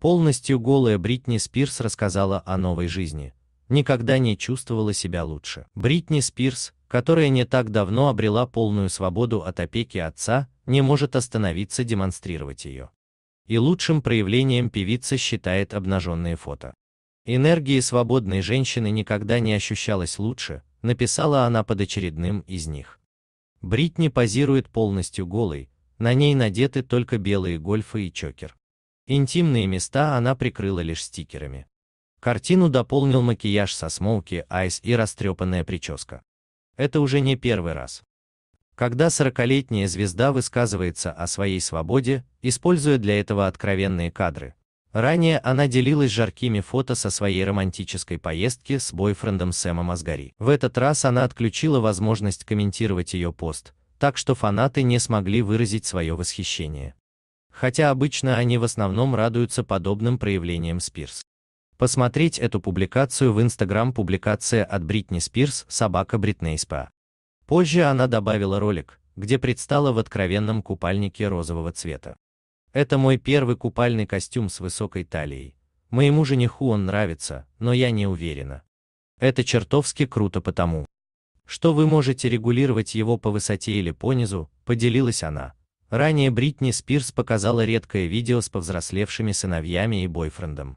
Полностью голая Бритни Спирс рассказала о новой жизни. Никогда не чувствовала себя лучше. Бритни Спирс, которая не так давно обрела полную свободу от опеки отца, не может остановиться демонстрировать ее. И лучшим проявлением певица считает обнаженные фото. Энергии свободной женщины никогда не ощущалось лучше, написала она под очередным из них. Бритни позирует полностью голой, на ней надеты только белые гольфы и чокер. Интимные места она прикрыла лишь стикерами. Картину дополнил макияж со смолки, айс и растрепанная прическа. Это уже не первый раз. Когда сорокалетняя звезда высказывается о своей свободе, используя для этого откровенные кадры. Ранее она делилась жаркими фото со своей романтической поездки с бойфрендом Сэмом Асгари. В этот раз она отключила возможность комментировать ее пост, так что фанаты не смогли выразить свое восхищение хотя обычно они в основном радуются подобным проявлениям Спирс. Посмотреть эту публикацию в Instagram публикация от Бритни Спирс «Собака Бритней Спа». Позже она добавила ролик, где предстала в откровенном купальнике розового цвета. Это мой первый купальный костюм с высокой талией. Моему жениху он нравится, но я не уверена. Это чертовски круто потому, что вы можете регулировать его по высоте или по низу, поделилась она. Ранее Бритни Спирс показала редкое видео с повзрослевшими сыновьями и бойфрендом.